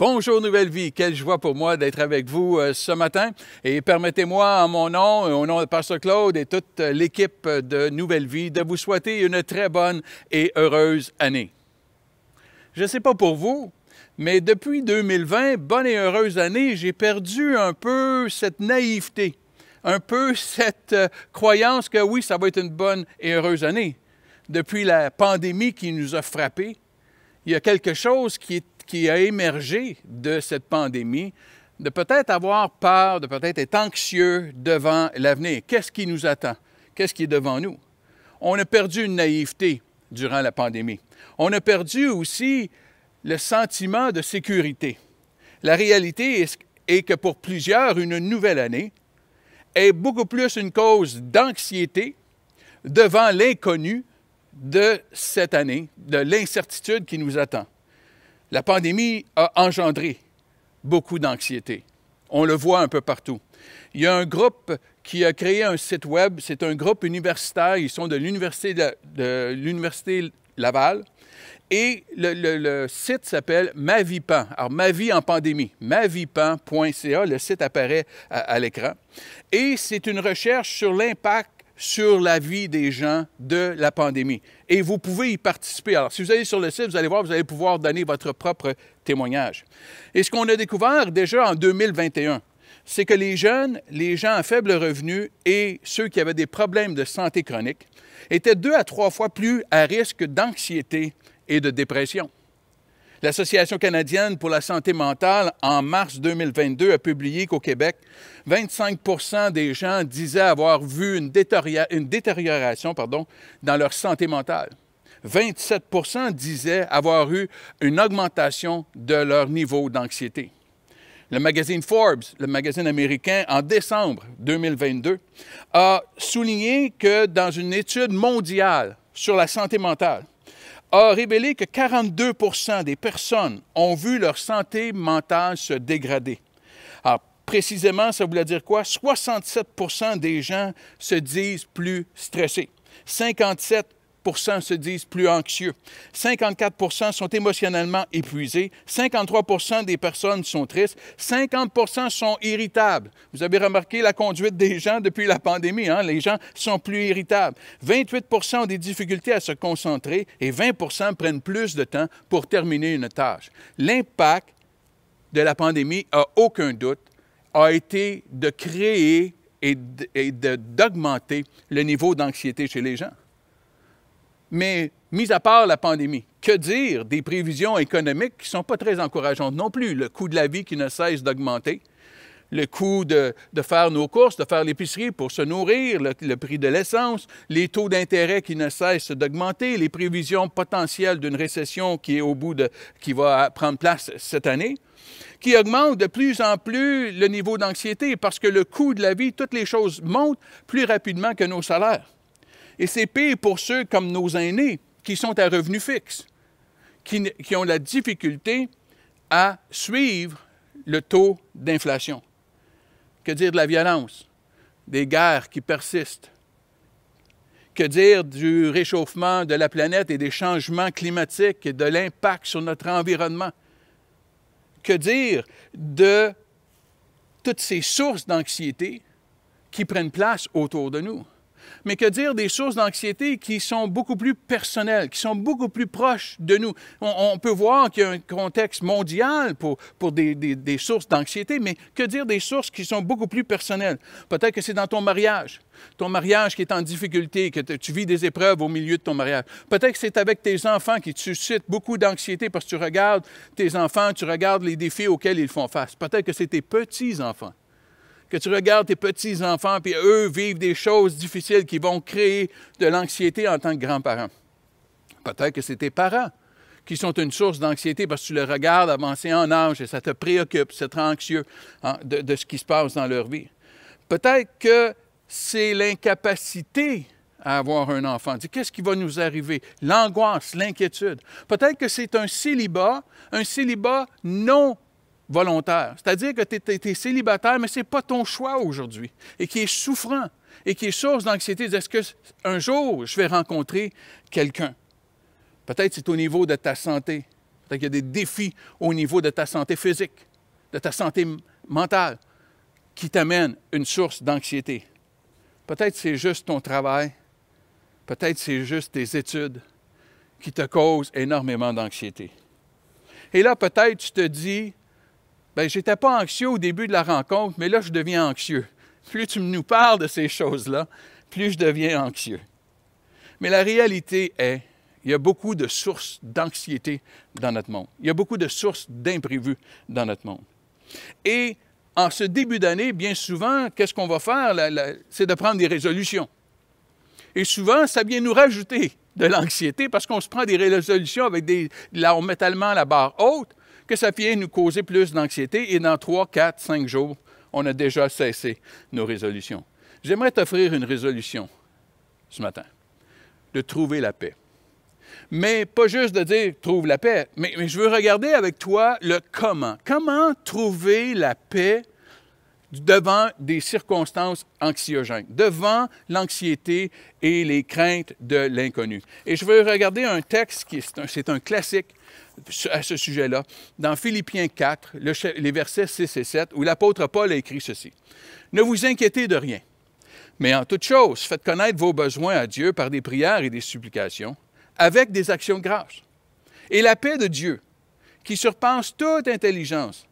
Bonjour Nouvelle Vie, quelle joie pour moi d'être avec vous euh, ce matin. Et permettez-moi en mon nom, euh, au nom de Pasteur Claude et toute euh, l'équipe de Nouvelle Vie, de vous souhaiter une très bonne et heureuse année. Je ne sais pas pour vous, mais depuis 2020, bonne et heureuse année, j'ai perdu un peu cette naïveté, un peu cette croyance que oui, ça va être une bonne et heureuse année. Depuis la pandémie qui nous a frappés, il y a quelque chose qui est qui a émergé de cette pandémie, de peut-être avoir peur, de peut-être être anxieux devant l'avenir. Qu'est-ce qui nous attend? Qu'est-ce qui est devant nous? On a perdu une naïveté durant la pandémie. On a perdu aussi le sentiment de sécurité. La réalité est que pour plusieurs, une nouvelle année est beaucoup plus une cause d'anxiété devant l'inconnu de cette année, de l'incertitude qui nous attend. La pandémie a engendré beaucoup d'anxiété. On le voit un peu partout. Il y a un groupe qui a créé un site web. C'est un groupe universitaire. Ils sont de l'Université de, l'université Laval. Et le, site s'appelle Ma vie Alors, ma vie en pandémie, mavipan.ca, le site apparaît à l'écran. Et c'est une recherche sur l'impact sur la vie des gens de la pandémie. Et vous pouvez y participer. Alors, si vous allez sur le site, vous allez voir, vous allez pouvoir donner votre propre témoignage. Et ce qu'on a découvert déjà en 2021, c'est que les jeunes, les gens à faible revenu et ceux qui avaient des problèmes de santé chronique étaient deux à trois fois plus à risque d'anxiété et de dépression. L'Association canadienne pour la santé mentale, en mars 2022, a publié qu'au Québec, 25 des gens disaient avoir vu une, détérioration dans leur santé mentale. 27 disaient avoir eu une augmentation de leur niveau d'anxiété. Le magazine Forbes, le magazine américain, en décembre 2022, a souligné que dans une étude mondiale sur la santé mentale, a révélé que 42 des personnes ont vu leur santé mentale se dégrader. Alors, ah, précisément, ça voulait dire quoi? 67 des gens se disent plus stressés. 57 se disent plus anxieux, 54 sont émotionnellement épuisés, 53 des personnes sont tristes, 50 sont irritables. Vous avez remarqué la conduite des gens depuis la pandémie, hein? les gens sont plus irritables. 28 ont des difficultés à se concentrer et 20 prennent plus de temps pour terminer une tâche. L'impact de la pandémie, a aucun doute, a été de créer et d'augmenter le niveau d'anxiété chez les gens. Mais mis à part la pandémie, que dire des prévisions économiques qui ne sont pas très encourageantes non plus? Le coût de la vie qui ne cesse d'augmenter, le coût de, faire nos courses, de faire l'épicerie pour se nourrir, le, prix de l'essence, les taux d'intérêt qui ne cessent d'augmenter, les prévisions potentielles d'une récession qui est au bout qui va prendre place cette année, qui augmente de plus en plus le niveau d'anxiété parce que le coût de la vie, toutes les choses montent plus rapidement que nos salaires. Et c'est pire pour ceux comme nos aînés qui sont à revenu fixe, qui, ont la difficulté à suivre le taux d'inflation. Que dire de la violence, des guerres qui persistent? Que dire du réchauffement de la planète et des changements climatiques et de l'impact sur notre environnement? Que dire de toutes ces sources d'anxiété qui prennent place autour de nous? mais que dire des sources d'anxiété qui sont beaucoup plus personnelles, qui sont beaucoup plus proches de nous. On, peut voir qu'il y a un contexte mondial pour, pour des, sources d'anxiété, mais que dire des sources qui sont beaucoup plus personnelles? Peut-être que c'est dans ton mariage, ton mariage qui est en difficulté, que tu vis des épreuves au milieu de ton mariage. Peut-être que c'est avec tes enfants qui te suscitent beaucoup d'anxiété parce que tu regardes tes enfants, tu regardes les défis auxquels ils font face. Peut-être que c'est tes petits-enfants que tu regardes tes petits-enfants, puis eux vivent des choses difficiles qui vont créer de l'anxiété en tant que grands-parents. Peut-être que c'est tes parents qui sont une source d'anxiété parce que tu les regardes avancer en âge et ça te préoccupe, c'est anxieux hein, de, de ce qui se passe dans leur vie. Peut-être que c'est l'incapacité à avoir un enfant. Qu'est-ce qui va nous arriver? L'angoisse, l'inquiétude. Peut-être que c'est un célibat, un célibat non volontaire. C'est-à-dire que tu es, célibataire, mais ce n'est pas ton choix aujourd'hui, et qui est souffrant, et qui est source d'anxiété. Est-ce qu'un jour, je vais rencontrer quelqu'un? Peut-être c'est au niveau de ta santé. Peut-être qu'il y a des défis au niveau de ta santé physique, de ta santé mentale, qui t'amènent une source d'anxiété. Peut-être c'est juste ton travail. Peut-être c'est juste tes études qui te causent énormément d'anxiété. Et là, peut-être tu te dis, Bien, n'étais pas anxieux au début de la rencontre, mais là, je deviens anxieux. Plus tu nous parles de ces choses-là, plus je deviens anxieux. Mais la réalité est, il y a beaucoup de sources d'anxiété dans notre monde. Il y a beaucoup de sources d'imprévus dans notre monde. Et en ce début d'année, bien souvent, qu'est-ce qu'on va faire? C'est de prendre des résolutions. Et souvent, ça vient nous rajouter de l'anxiété parce qu'on se prend des résolutions avec des. Là, on met tellement la barre haute que ça vient nous causer plus d'anxiété et dans 3, 4, 5 jours, on a déjà cessé nos résolutions. J'aimerais t'offrir une résolution ce matin, de trouver la paix. Mais pas juste de dire trouve la paix, mais, je veux regarder avec toi le comment. Comment trouver la paix devant des circonstances anxiogènes, devant l'anxiété et les craintes de l'inconnu. Et je veux regarder un texte qui c'est est un classique à ce sujet-là dans Philippiens 4, les versets 6 et 7, où l'apôtre Paul a écrit ceci. Ne vous inquiétez de rien, mais en toute chose, faites connaître vos besoins à Dieu par des prières et des supplications, avec des actions de Et la paix de Dieu, qui surpasse toute intelligence,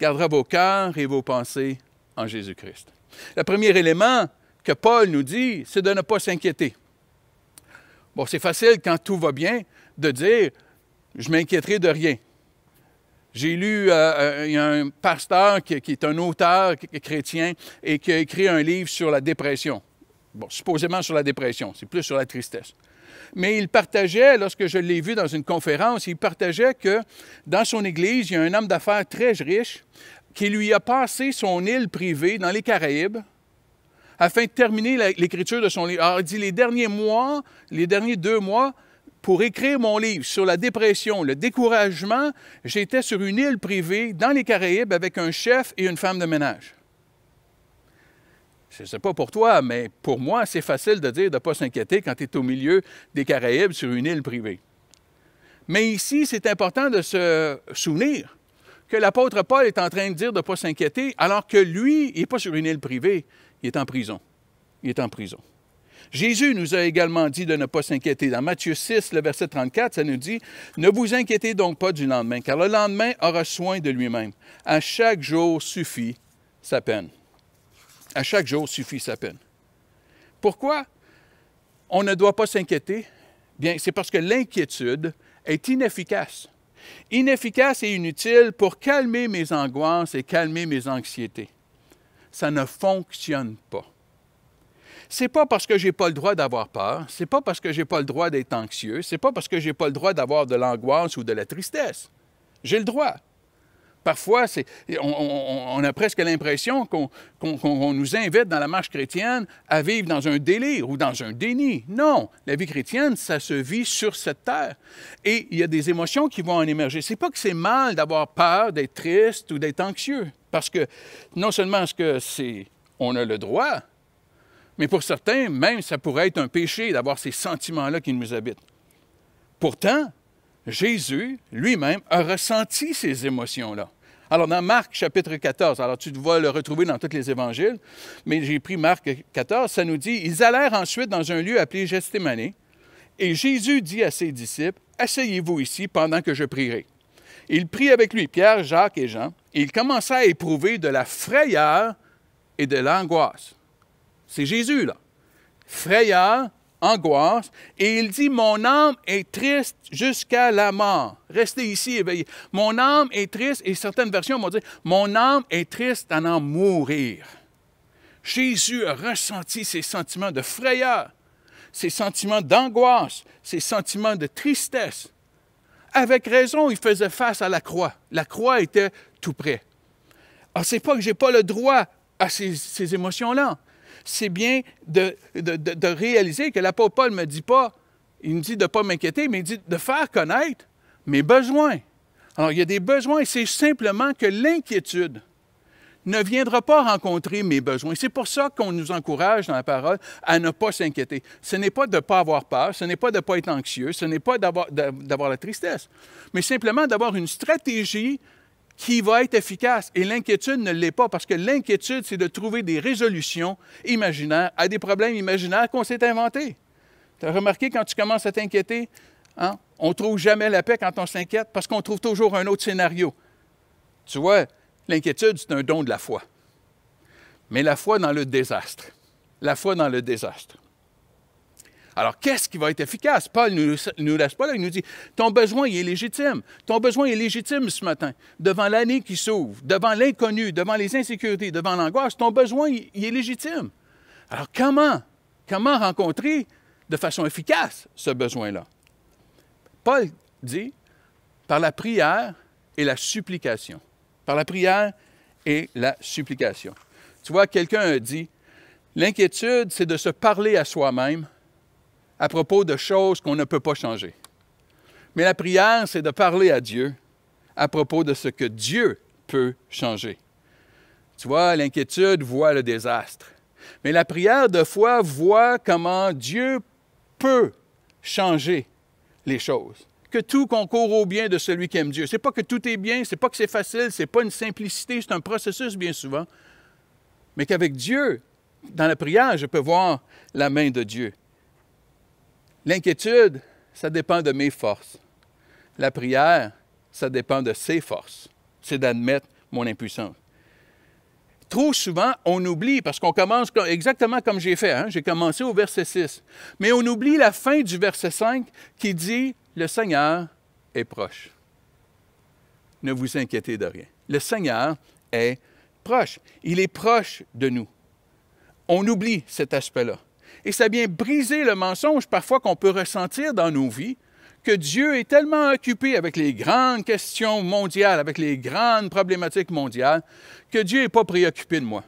gardera vos cœurs et vos pensées en Jésus-Christ. Le premier élément que Paul nous dit, c'est de ne pas s'inquiéter. Bon, c'est facile quand tout va bien de dire je m'inquiéterai de rien. J'ai lu, euh, euh, il y a un pasteur qui, est un auteur chrétien et qui a écrit un livre sur la dépression. Bon, supposément sur la dépression, c'est plus sur la tristesse. Mais il partageait, lorsque je l'ai vu dans une conférence, il partageait que dans son église, il y a un homme d'affaires très riche qui lui a passé son île privée dans les Caraïbes afin de terminer l'écriture de son livre. Alors, il dit, les derniers mois, les derniers deux mois, pour écrire mon livre sur la dépression, le découragement, j'étais sur une île privée dans les Caraïbes avec un chef et une femme de ménage. Je ne sais pas pour toi, mais pour moi, c'est facile de dire de ne pas s'inquiéter quand tu es au milieu des Caraïbes sur une île privée. Mais ici, c'est important de se souvenir que l'apôtre Paul est en train de dire de ne pas s'inquiéter, alors que lui, il n'est pas sur une île privée, il est en prison. Il est en prison. Jésus nous a également dit de ne pas s'inquiéter. Dans Matthieu 6, le verset 34, ça nous dit, Ne vous inquiétez donc pas du lendemain, car le lendemain aura soin de lui-même. À chaque jour suffit sa peine. À chaque jour suffit sa peine. Pourquoi on ne doit pas s'inquiéter? Bien, c'est parce que l'inquiétude est inefficace. Inefficace et inutile pour calmer mes angoisses et calmer mes anxiétés. Ça ne fonctionne pas c'est pas parce que j'ai pas le droit d'avoir peur, c'est pas parce que j'ai pas le droit d'être anxieux, c'est pas parce que j'ai pas le droit d'avoir de l'angoisse ou de la tristesse. J'ai le droit. Parfois, on, a presque l'impression qu'on nous invite dans la marche chrétienne à vivre dans un délire ou dans un déni. Non, la vie chrétienne, ça se vit sur cette terre. Et il y a des émotions qui vont en émerger. C'est pas que c'est mal d'avoir peur, d'être triste ou d'être anxieux, parce que non seulement est-ce que c'est, on a le droit, mais pour certains, même, ça pourrait être un péché d'avoir ces sentiments-là qui nous habitent. Pourtant, Jésus lui-même a ressenti ces émotions-là. Alors, dans Marc chapitre 14, alors tu vas le retrouver dans tous les évangiles, mais j'ai pris Marc 14, ça nous dit Ils allèrent ensuite dans un lieu appelé Gethsémané, et Jésus dit à ses disciples Asseyez-vous ici pendant que je prierai. Il prit avec lui Pierre, Jacques et Jean, et il commença à éprouver de la frayeur et de l'angoisse. C'est Jésus, là. Frayeur, angoisse, et il dit, mon âme est triste jusqu'à la mort. Restez ici éveillés. Mon âme est triste, et certaines versions vont dire, mon âme est triste à en mourir. Jésus a ressenti ces sentiments de frayeur, ses sentiments d'angoisse, ses sentiments de tristesse. Avec raison, il faisait face à la croix. La croix était tout près. Alors, ah, n'est pas que j'ai pas le droit à ces émotions-là c'est bien de, de, réaliser que l'apôtre Paul ne me dit pas, il me dit de ne pas m'inquiéter, mais il dit de faire connaître mes besoins. Alors, il y a des besoins et c'est simplement que l'inquiétude ne viendra pas rencontrer mes besoins. C'est pour ça qu'on nous encourage dans la parole à ne pas s'inquiéter. Ce n'est pas de ne pas avoir peur, ce n'est pas de ne pas être anxieux, ce n'est pas d'avoir la tristesse, mais simplement d'avoir une stratégie qui va être efficace. Et l'inquiétude ne l'est pas, parce que l'inquiétude, c'est de trouver des résolutions imaginaires à des problèmes imaginaires qu'on s'est inventés. Tu as remarqué quand tu commences à t'inquiéter, hein, on ne trouve jamais la paix quand on s'inquiète, parce qu'on trouve toujours un autre scénario. Tu vois, l'inquiétude, c'est un don de la foi. Mais la foi dans le désastre. La foi dans le désastre. Alors, qu'est-ce qui va être efficace? Paul ne nous, laisse pas là. Il nous dit, ton besoin, il est légitime. Ton besoin est légitime ce matin. Devant l'année qui s'ouvre, devant l'inconnu, devant les insécurités, devant l'angoisse, ton besoin, il, est légitime. Alors, comment? Comment rencontrer de façon efficace ce besoin-là? Paul dit, par la prière et la supplication. Par la prière et la supplication. Tu vois, quelqu'un dit, l'inquiétude, c'est de se parler à soi-même à propos de choses qu'on ne peut pas changer. Mais la prière, c'est de parler à Dieu à propos de ce que Dieu peut changer. Tu vois, l'inquiétude voit le désastre. Mais la prière de foi voit comment Dieu peut changer les choses. Que tout concourt au bien de celui qui aime Dieu. n'est pas que tout est bien, c'est pas que c'est facile, n'est pas une simplicité, c'est un processus bien souvent. Mais qu'avec Dieu, dans la prière, je peux voir la main de Dieu. L'inquiétude, ça dépend de mes forces. La prière, ça dépend de ses forces. C'est d'admettre mon impuissance. Trop souvent, on oublie, parce qu'on commence exactement comme j'ai fait, hein. j'ai commencé au verset 6, mais on oublie la fin du verset 5 qui dit, Le Seigneur est proche. Ne vous inquiétez de rien. Le Seigneur est proche. Il est proche de nous. On oublie cet aspect-là. Et ça vient briser le mensonge parfois qu'on peut ressentir dans nos vies, que Dieu est tellement occupé avec les grandes questions mondiales, avec les grandes problématiques mondiales, que Dieu n'est pas préoccupé de moi,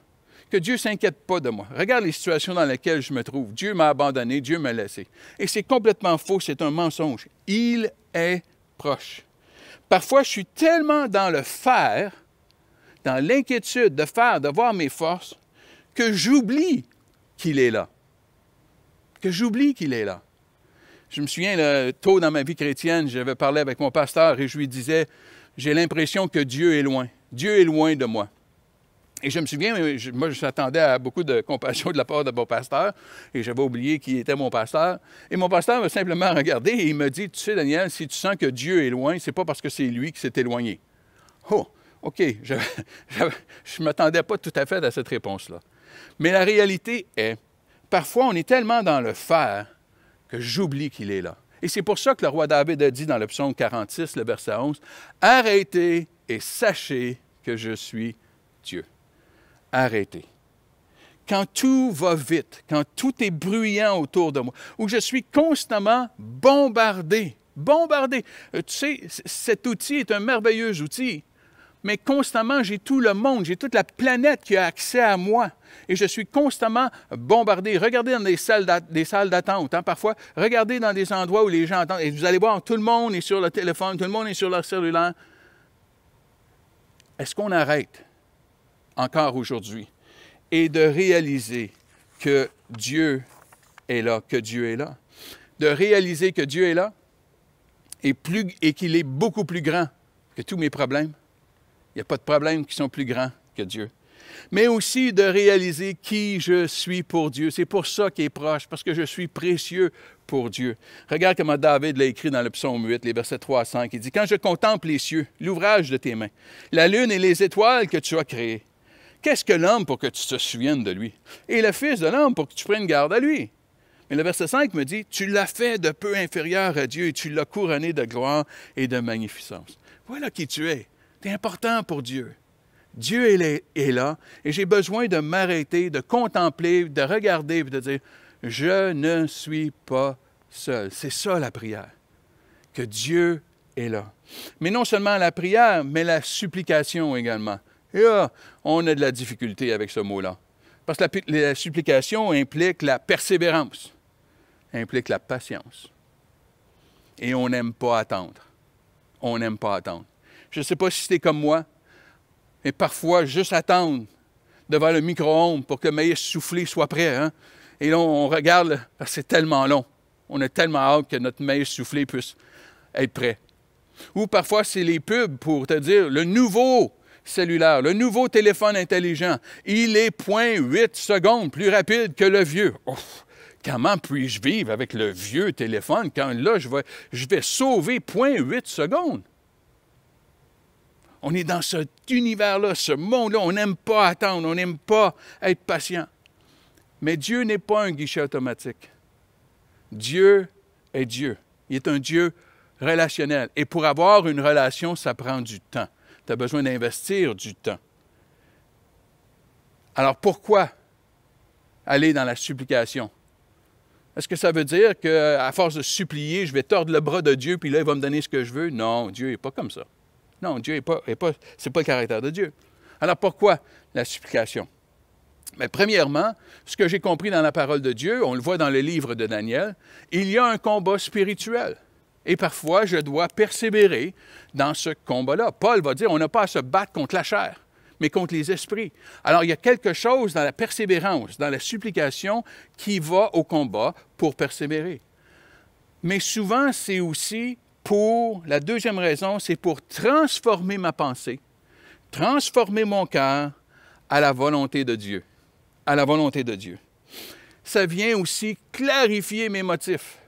que Dieu ne s'inquiète pas de moi. Regarde les situations dans lesquelles je me trouve. Dieu m'a abandonné, Dieu m'a laissé. Et c'est complètement faux, c'est un mensonge. Il est proche. Parfois, je suis tellement dans le faire, dans l'inquiétude de faire, de voir mes forces, que j'oublie qu'il est là que j'oublie qu'il est là. Je me souviens, tôt dans ma vie chrétienne, j'avais parlé avec mon pasteur et je lui disais, j'ai l'impression que Dieu est loin. Dieu est loin de moi. Et je me souviens, moi, je m'attendais à beaucoup de compassion de la part de mon pasteur, et j'avais oublié qui était mon pasteur. Et mon pasteur m'a simplement regardé et il me dit, tu sais, Daniel, si tu sens que Dieu est loin, c'est pas parce que c'est lui qui s'est éloigné. Oh, OK, je ne m'attendais pas tout à fait à cette réponse-là. Mais la réalité est parfois, on est tellement dans le faire que j'oublie qu'il est là. Et c'est pour ça que le roi David a dit dans le psaume 46, le verset 11, Arrêtez et sachez que je suis Dieu. Arrêtez. Quand tout va vite, quand tout est bruyant autour de moi, où je suis constamment bombardé, bombardé. Euh, tu sais, cet outil est un merveilleux outil mais constamment, j'ai tout le monde, j'ai toute la planète qui a accès à moi. Et je suis constamment bombardé. Regardez dans des salles d'attente, hein, parfois. Regardez dans des endroits où les gens attendent. Et vous allez voir, tout le monde est sur le téléphone, tout le monde est sur leur cellulaire. Est-ce qu'on arrête encore aujourd'hui et de réaliser que Dieu est là, que Dieu est là? De réaliser que Dieu est là et qu'il est beaucoup plus grand que tous mes problèmes? Il n'y a pas de problèmes qui sont plus grands que Dieu. Mais aussi de réaliser qui je suis pour Dieu. C'est pour ça qu'il est proche, parce que je suis précieux pour Dieu. Regarde comment David l'a écrit dans le psaume 8, les versets 3 à 5. Il dit Quand je contemple les cieux, l'ouvrage de tes mains, la lune et les étoiles que tu as créées, qu'est-ce que l'homme pour que tu te souviennes de lui Et le Fils de l'homme pour que tu prennes garde à lui. Mais le verset 5 me dit Tu l'as fait de peu inférieur à Dieu et tu l'as couronné de gloire et de magnificence. Voilà qui tu es important pour Dieu. Dieu est là et j'ai besoin de m'arrêter, de contempler, de regarder et de dire, je ne suis pas seul. C'est ça la prière, que Dieu est là. Mais non seulement la prière, mais la supplication également. Et là, on a de la difficulté avec ce mot-là. Parce que la, supplication implique la persévérance, implique la patience. Et on n'aime pas attendre. On n'aime pas attendre. Je ne sais pas si c'est comme moi, mais parfois, juste attendre devant le micro-ondes pour que le maïs soufflé soit prêt. Hein. Et là, on regarde, c'est tellement long. On est tellement hâte que notre maïs soufflé puisse être prêt. Ou parfois, c'est les pubs pour te dire le nouveau cellulaire, le nouveau téléphone intelligent, il est 0.8 secondes plus rapide que le vieux. comment puis-je vivre avec le vieux téléphone quand là, je vais, je vais sauver 0.8 secondes? On est dans cet univers-là, ce monde-là. On n'aime pas attendre, on n'aime pas être patient. Mais Dieu n'est pas un guichet automatique. Dieu est Dieu. Il est un Dieu relationnel. Et pour avoir une relation, ça prend du temps. Tu as besoin d'investir du temps. Alors pourquoi aller dans la supplication? Est-ce que ça veut dire qu'à force de supplier, je vais tordre le bras de Dieu, puis là, il va me donner ce que je veux? Non, Dieu n'est pas comme ça. Non, Dieu n'est pas, est pas, c'est pas le caractère de Dieu. Alors pourquoi la supplication? Mais premièrement, ce que j'ai compris dans la parole de Dieu, on le voit dans le livre de Daniel, il y a un combat spirituel. Et parfois, je dois persévérer dans ce combat-là. Paul va dire, on n'a pas à se battre contre la chair, mais contre les esprits. Alors, il y a quelque chose dans la persévérance, dans la supplication, qui va au combat pour persévérer. Mais souvent, c'est aussi pour, la deuxième raison, c'est pour transformer ma pensée, transformer mon cœur à la volonté de Dieu, à la volonté de Dieu. Ça vient aussi clarifier mes motifs.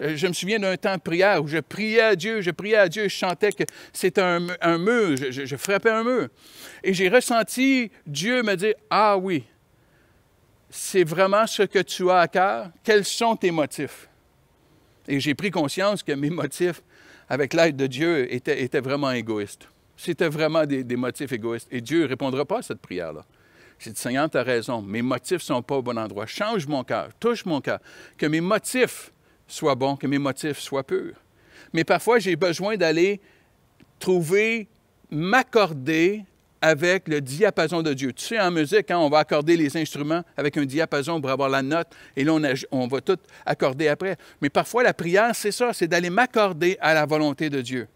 Euh, je me souviens d'un temps de prière où je priais à Dieu, je priais à Dieu, je chantais que c'était un, mur, je, je, frappais un mur. Et j'ai ressenti Dieu me dire, ah oui, c'est vraiment ce que tu as à cœur, quels sont tes motifs? Et j'ai pris conscience que mes motifs, avec l'aide de Dieu, étaient, vraiment égoïstes. C'était vraiment des, des, motifs égoïstes. Et Dieu ne répondra pas à cette prière-là. J'ai dit, Seigneur, tu as raison, mes motifs ne sont pas au bon endroit. Change mon cœur, touche mon cœur, que mes motifs soient bons, que mes motifs soient purs. Mais parfois, j'ai besoin d'aller trouver, m'accorder avec le diapason de Dieu. Tu sais, en musique, quand hein, on va accorder les instruments avec un diapason pour avoir la note, et là, on, on va tout accorder après. Mais parfois, la prière, c'est ça, c'est d'aller m'accorder à la volonté de Dieu.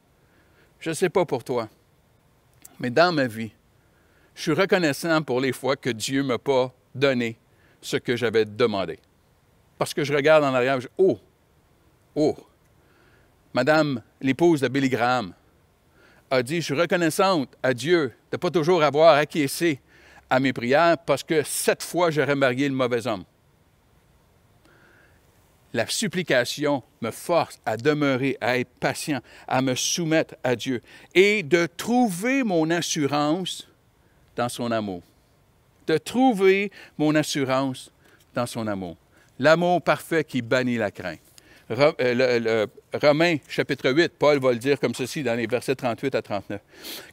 Je ne sais pas pour toi, mais dans ma vie, je suis reconnaissant pour les fois que Dieu ne m'a pas donné ce que j'avais demandé. Parce que je regarde en arrière, je dis, oh, oh, Madame l'épouse de Billy Graham, a dit, je suis reconnaissante à Dieu de ne pas toujours avoir acquiescé à mes prières parce que cette fois, j'aurais marié le mauvais homme. La supplication me force à demeurer, à être patient, à me soumettre à Dieu et de trouver mon assurance dans son amour. De trouver mon assurance dans son amour. L'amour parfait qui bannit la crainte. Euh, le, Romains chapitre 8, Paul va le dire comme ceci dans les versets 38 à 39.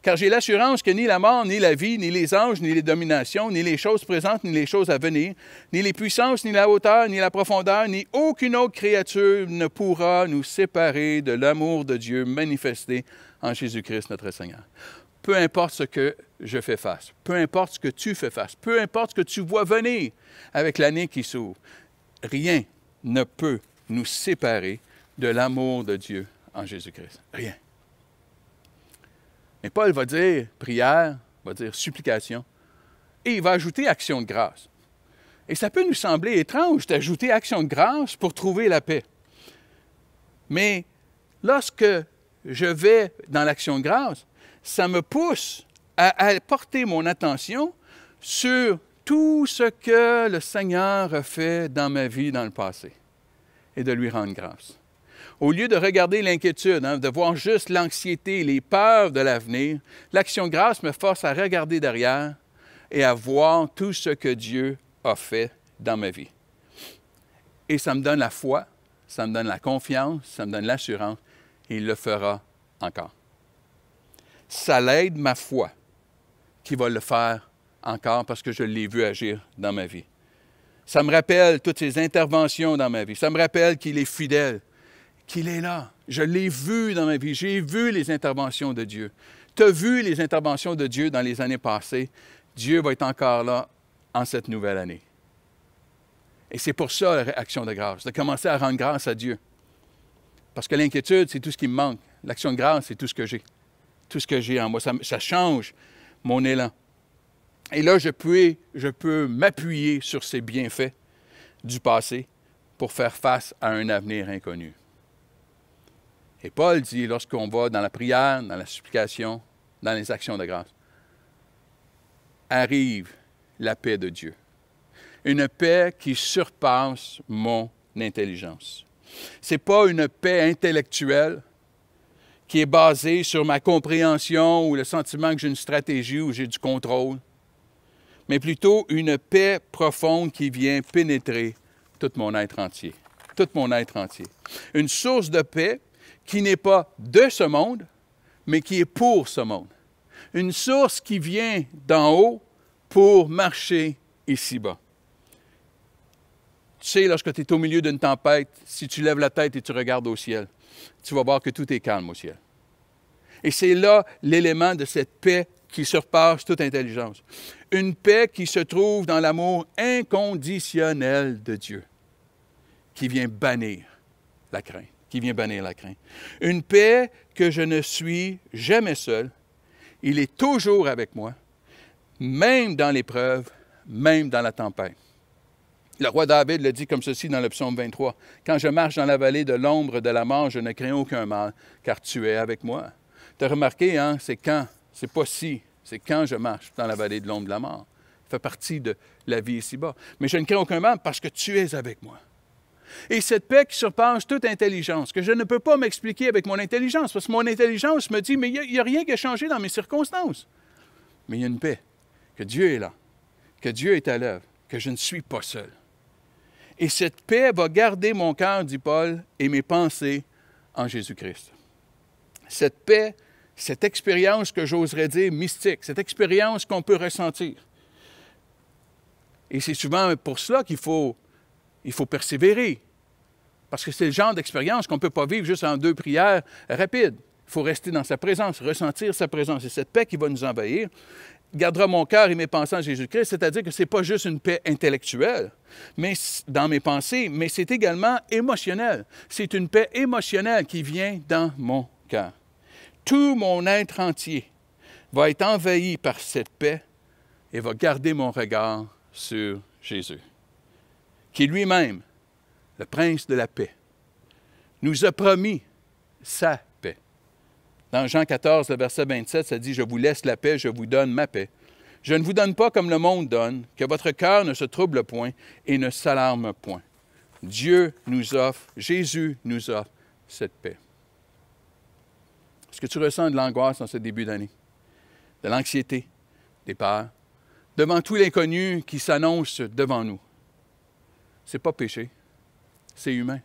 Car j'ai l'assurance que ni la mort, ni la vie, ni les anges, ni les dominations, ni les choses présentes, ni les choses à venir, ni les puissances, ni la hauteur, ni la profondeur, ni aucune autre créature ne pourra nous séparer de l'amour de Dieu manifesté en Jésus-Christ notre Seigneur. Peu importe ce que je fais face, peu importe ce que tu fais face, peu importe ce que tu vois venir avec l'année qui s'ouvre, rien ne peut nous séparer de l'amour de Dieu en Jésus-Christ. Rien. Mais Paul va dire prière, va dire supplication, et il va ajouter action de grâce. Et ça peut nous sembler étrange d'ajouter action de grâce pour trouver la paix. Mais lorsque je vais dans l'action de grâce, ça me pousse à, porter mon attention sur tout ce que le Seigneur a fait dans ma vie dans le passé et de lui rendre grâce. Au lieu de regarder l'inquiétude, hein, de voir juste l'anxiété, les peurs de l'avenir, l'action de grâce me force à regarder derrière et à voir tout ce que Dieu a fait dans ma vie. Et ça me donne la foi, ça me donne la confiance, ça me donne l'assurance, et il le fera encore. Ça l'aide ma foi qui va le faire encore parce que je l'ai vu agir dans ma vie. Ça me rappelle toutes ses interventions dans ma vie. Ça me rappelle qu'il est fidèle qu'il est là. Je l'ai vu dans ma vie. J'ai vu les interventions de Dieu. Tu as vu les interventions de Dieu dans les années passées. Dieu va être encore là en cette nouvelle année. Et c'est pour ça la réaction de grâce, de commencer à rendre grâce à Dieu. Parce que l'inquiétude, c'est tout ce qui me manque. L'action de grâce, c'est tout ce que j'ai. Tout ce que j'ai en moi. Ça, change mon élan. Et là, je puis, je peux m'appuyer sur ces bienfaits du passé pour faire face à un avenir inconnu. Et Paul dit, lorsqu'on va dans la prière, dans la supplication, dans les actions de grâce, arrive la paix de Dieu. Une paix qui surpasse mon intelligence. Ce n'est pas une paix intellectuelle qui est basée sur ma compréhension ou le sentiment que j'ai une stratégie ou j'ai du contrôle, mais plutôt une paix profonde qui vient pénétrer tout mon être entier. Tout mon être entier. Une source de paix qui n'est pas de ce monde, mais qui est pour ce monde. Une source qui vient d'en haut pour marcher ici-bas. Tu sais, lorsque tu es au milieu d'une tempête, si tu lèves la tête et tu regardes au ciel, tu vas voir que tout est calme au ciel. Et c'est là l'élément de cette paix qui surpasse toute intelligence. Une paix qui se trouve dans l'amour inconditionnel de Dieu, qui vient bannir la crainte qui vient bannir la crainte. Une paix que je ne suis jamais seul. Il est toujours avec moi, même dans l'épreuve, même dans la tempête. Le roi David le dit comme ceci dans le psaume 23. Quand je marche dans la vallée de l'ombre de la mort, je ne crains aucun mal, car tu es avec moi. Tu as remarqué, hein, c'est quand, c'est pas si, c'est quand je marche dans la vallée de l'ombre de la mort. Ça fait partie de la vie ici-bas. Mais je ne crains aucun mal parce que tu es avec moi. Et cette paix qui surpasse toute intelligence, que je ne peux pas m'expliquer avec mon intelligence, parce que mon intelligence me dit, mais il n'y a, rien qui a changé dans mes circonstances. Mais il y a une paix, que Dieu est là, que Dieu est à l'œuvre, que je ne suis pas seul. Et cette paix va garder mon cœur, dit Paul, et mes pensées en Jésus-Christ. Cette paix, cette expérience que j'oserais dire mystique, cette expérience qu'on peut ressentir. Et c'est souvent pour cela qu'il faut il faut persévérer. Parce que c'est le genre d'expérience qu'on ne peut pas vivre juste en deux prières rapides. Il faut rester dans sa présence, ressentir sa présence. Et cette paix qui va nous envahir gardera mon cœur et mes pensées en Jésus-Christ, c'est-à-dire que ce n'est pas juste une paix intellectuelle mais dans mes pensées, mais c'est également émotionnel. C'est une paix émotionnelle qui vient dans mon cœur. Tout mon être entier va être envahi par cette paix et va garder mon regard sur Jésus qui lui-même, le prince de la paix, nous a promis sa paix. Dans Jean 14, le verset 27, ça dit, Je vous laisse la paix, je vous donne ma paix. Je ne vous donne pas comme le monde donne, que votre cœur ne se trouble point et ne s'alarme point. Dieu nous offre, Jésus nous offre cette paix. Est-ce que tu ressens de l'angoisse en ce début d'année? De l'anxiété, des peurs, devant tout l'inconnu qui s'annonce devant nous? C'est pas péché. C'est humain.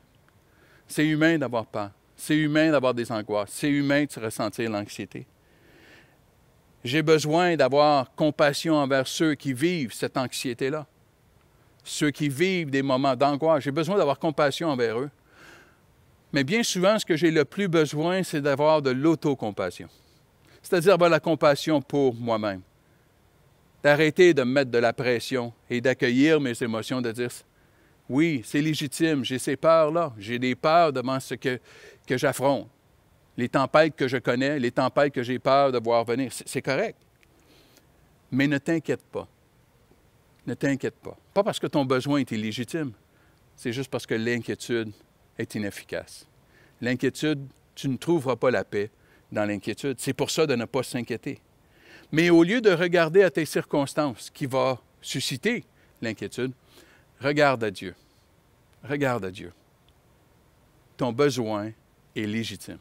C'est humain d'avoir peur. C'est humain d'avoir des angoisses. C'est humain de ressentir l'anxiété. J'ai besoin d'avoir compassion envers ceux qui vivent cette anxiété-là, ceux qui vivent des moments d'angoisse. J'ai besoin d'avoir compassion envers eux. Mais bien souvent, ce que j'ai le plus besoin, c'est d'avoir de l'autocompassion, c'est-à-dire avoir la compassion pour moi-même, d'arrêter de me mettre de la pression et d'accueillir mes émotions, de dire oui, c'est légitime, j'ai ces peurs-là. J'ai des peurs devant ce que, j'affronte. Les tempêtes que je connais, les tempêtes que j'ai peur de voir venir, c'est correct. Mais ne t'inquiète pas. Ne t'inquiète pas. Pas parce que ton besoin est illégitime, c'est juste parce que l'inquiétude est inefficace. L'inquiétude, tu ne trouveras pas la paix dans l'inquiétude. C'est pour ça de ne pas s'inquiéter. Mais au lieu de regarder à tes circonstances qui va susciter l'inquiétude, Regarde à Dieu. Regarde à Dieu. Ton besoin est légitime.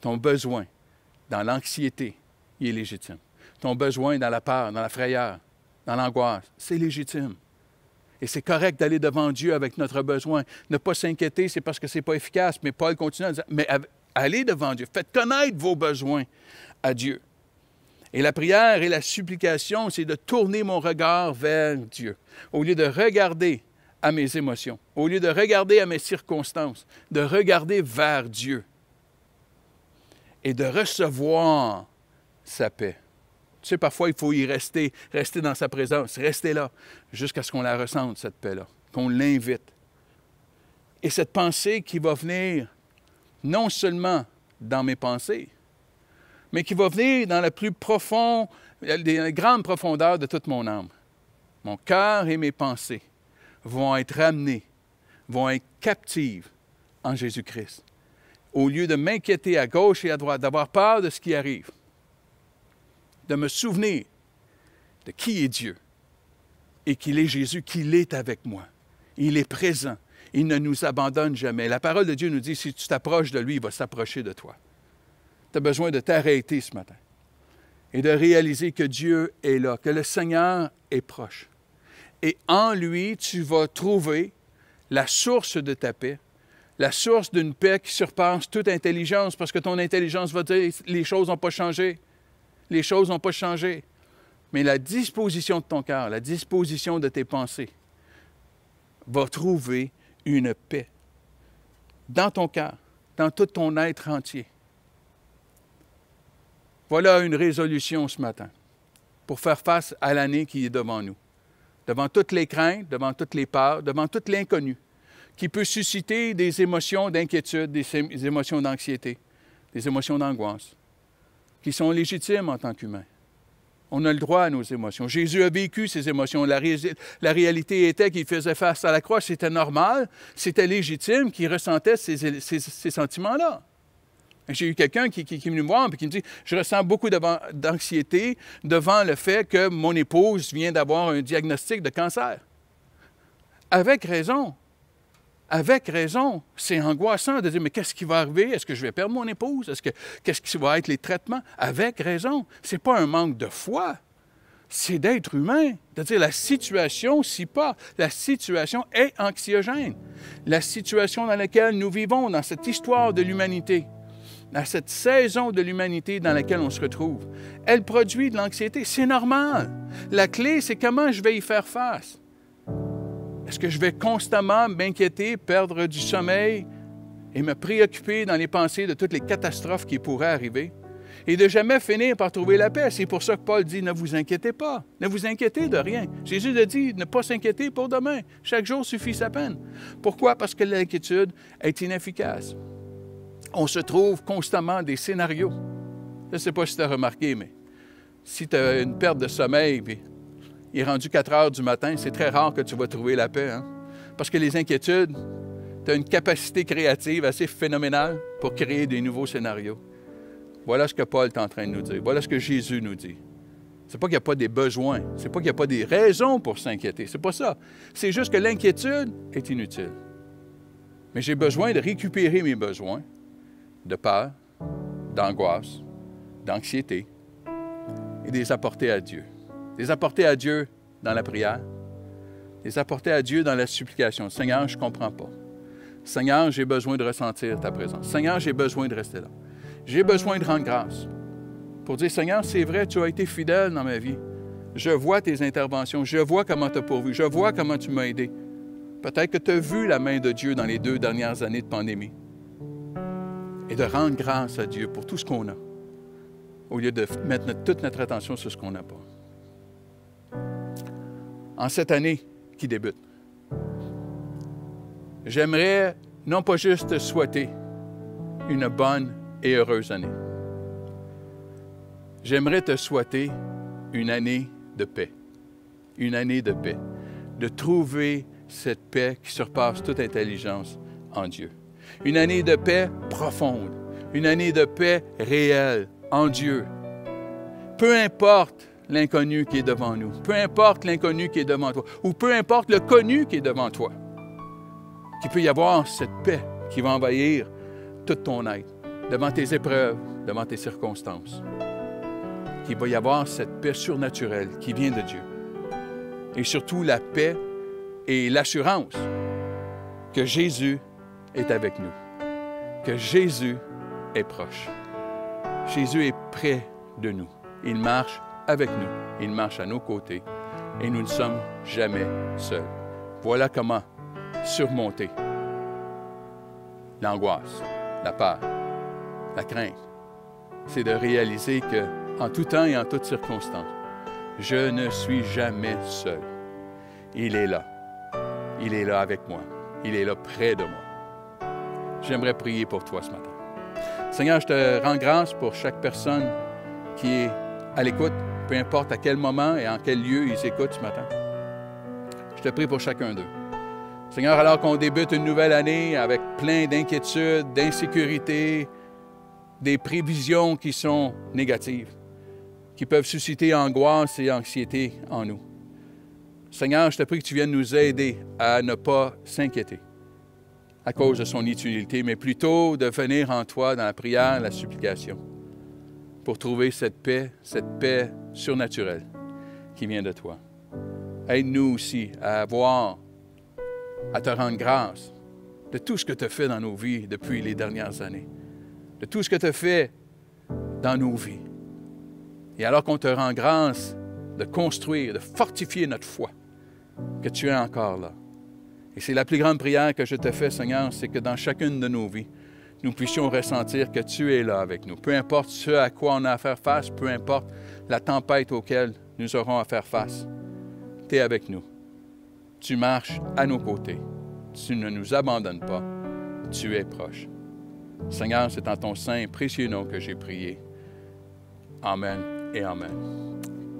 Ton besoin dans l'anxiété, est légitime. Ton besoin dans la peur, dans la frayeur, dans l'angoisse, c'est légitime. Et c'est correct d'aller devant Dieu avec notre besoin. Ne pas s'inquiéter, c'est parce que ce n'est pas efficace. Mais Paul continue à dire, mais allez devant Dieu. Faites connaître vos besoins à Dieu. Et la prière et la supplication, c'est de tourner mon regard vers Dieu, au lieu de regarder à mes émotions, au lieu de regarder à mes circonstances, de regarder vers Dieu et de recevoir sa paix. Tu sais, parfois, il faut y rester, rester dans sa présence, rester là, jusqu'à ce qu'on la ressente, cette paix-là, qu'on l'invite. Et cette pensée qui va venir non seulement dans mes pensées, mais qui va venir dans la plus profonde, la grande profondeur de toute mon âme. Mon cœur et mes pensées vont être amenés, vont être captives en Jésus-Christ. Au lieu de m'inquiéter à gauche et à droite, d'avoir peur de ce qui arrive, de me souvenir de qui est Dieu et qu'il est Jésus, qu'il est avec moi. Il est présent. Il ne nous abandonne jamais. La parole de Dieu nous dit, si tu t'approches de lui, il va s'approcher de toi tu as besoin de t'arrêter ce matin et de réaliser que Dieu est là, que le Seigneur est proche. Et en lui, tu vas trouver la source de ta paix, la source d'une paix qui surpasse toute intelligence, parce que ton intelligence va dire les choses n'ont pas changé, les choses n'ont pas changé. Mais la disposition de ton cœur, la disposition de tes pensées va trouver une paix dans ton cœur, dans tout ton être entier. Voilà une résolution ce matin pour faire face à l'année qui est devant nous, devant toutes les craintes, devant toutes les peurs, devant tout l'inconnu, qui peut susciter des émotions d'inquiétude, des émotions d'anxiété, des émotions d'angoisse, qui sont légitimes en tant qu'humains. On a le droit à nos émotions. Jésus a vécu ces émotions. La, réalité était qu'il faisait face à la croix. C'était normal, c'était légitime qu'il ressentait ces sentiments-là. J'ai eu quelqu'un qui, qui, me voir et qui me dit Je ressens beaucoup d'anxiété devant le fait que mon épouse vient d'avoir un diagnostic de cancer. Avec raison. Avec raison. C'est angoissant de dire Mais qu'est-ce qui va arriver Est-ce que je vais perdre mon épouse Est-ce que, Qu'est-ce qui va être les traitements Avec raison. Ce n'est pas un manque de foi c'est d'être humain. C'est-à-dire, la situation si pas. La situation est anxiogène. La situation dans laquelle nous vivons, dans cette histoire de l'humanité dans cette saison de l'humanité dans laquelle on se retrouve. Elle produit de l'anxiété, c'est normal. La clé, c'est comment je vais y faire face. Est-ce que je vais constamment m'inquiéter, perdre du sommeil et me préoccuper dans les pensées de toutes les catastrophes qui pourraient arriver? et de jamais finir par trouver la paix. C'est pour ça que Paul dit, ne vous inquiétez pas, ne vous inquiétez de rien. Jésus a dit, ne pas s'inquiéter pour demain. Chaque jour suffit sa peine. Pourquoi? Parce que l'inquiétude est inefficace on se trouve constamment des scénarios. Je ne sais pas si tu as remarqué, mais si tu as une perte de sommeil, et il est rendu 4 heures du matin, c'est très rare que tu vas trouver la paix. Hein. Parce que les inquiétudes, tu as une capacité créative assez phénoménale pour créer des nouveaux scénarios. Voilà ce que Paul est en train de nous dire. Voilà ce que Jésus nous dit. C'est pas qu'il n'y a pas des besoins, c'est pas qu'il n'y a pas des raisons pour s'inquiéter, c'est pas ça. C'est juste que l'inquiétude est inutile. Mais j'ai besoin de récupérer mes besoins de peur, d'angoisse, d'anxiété et des les apporter à Dieu. Les apporter à Dieu dans la prière, les apporter à Dieu dans la supplication. Seigneur, je ne comprends pas. Seigneur, j'ai besoin de ressentir ta présence. Seigneur, j'ai besoin de rester là. J'ai besoin de rendre grâce pour dire, Seigneur, c'est vrai, tu as été fidèle dans ma vie. Je vois tes interventions, je vois comment tu as pourvu, je vois comment tu m'as aidé. Peut-être que tu as vu la main de Dieu dans les deux dernières années de pandémie et de rendre grâce à Dieu pour tout ce qu'on a, au lieu de mettre toute notre attention sur ce qu'on n'a pas. En cette année qui débute, j'aimerais non pas juste souhaiter une bonne et heureuse année, j'aimerais te souhaiter une année de paix, une année de paix, de trouver cette paix qui surpasse toute intelligence en Dieu. Une année de paix profonde, une année de paix réelle en Dieu. Peu importe l'inconnu qui est devant nous, peu importe l'inconnu qui est devant toi, ou peu importe le connu qui est devant toi, qu'il peut y avoir cette paix qui va envahir tout ton être, devant tes épreuves, devant tes circonstances. Qu'il va y avoir cette paix surnaturelle qui vient de Dieu. Et surtout la paix et l'assurance que Jésus est avec nous, que Jésus est proche. Jésus est près de nous. Il marche avec nous. Il marche à nos côtés. Et nous ne sommes jamais seuls. Voilà comment surmonter l'angoisse, la peur, la crainte. C'est de réaliser que, en tout temps et en toutes circonstances, je ne suis jamais seul. Il est là. Il est là avec moi. Il est là près de moi j'aimerais prier pour toi ce matin. Seigneur, je te rends grâce pour chaque personne qui est à l'écoute, peu importe à quel moment et en quel lieu ils écoutent ce matin. Je te prie pour chacun d'eux. Seigneur, alors qu'on débute une nouvelle année avec plein d'inquiétudes, d'insécurité, des prévisions qui sont négatives, qui peuvent susciter angoisse et anxiété en nous. Seigneur, je te prie que tu viennes nous aider à ne pas s'inquiéter à cause de son utilité, mais plutôt de venir en toi dans la prière, la supplication, pour trouver cette paix, cette paix surnaturelle qui vient de toi. Aide-nous aussi à avoir, à te rendre grâce de tout ce que tu as fait dans nos vies depuis les dernières années, de tout ce que tu as fait dans nos vies. Et alors qu'on te rend grâce de construire, de fortifier notre foi, que tu es encore là. Et c'est la plus grande prière que je te fais, Seigneur, c'est que dans chacune de nos vies, nous puissions ressentir que tu es là avec nous. Peu importe ce à quoi on a à faire face, peu importe la tempête auquel nous aurons à faire face, tu es avec nous. Tu marches à nos côtés. Tu ne nous abandonnes pas. Tu es proche. Seigneur, c'est en ton sein, précieux nom que j'ai prié. Amen et Amen.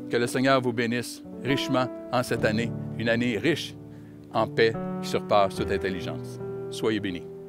Que le Seigneur vous bénisse richement en cette année, une année riche en paix qui surpasse toute intelligence. Soyez bénis.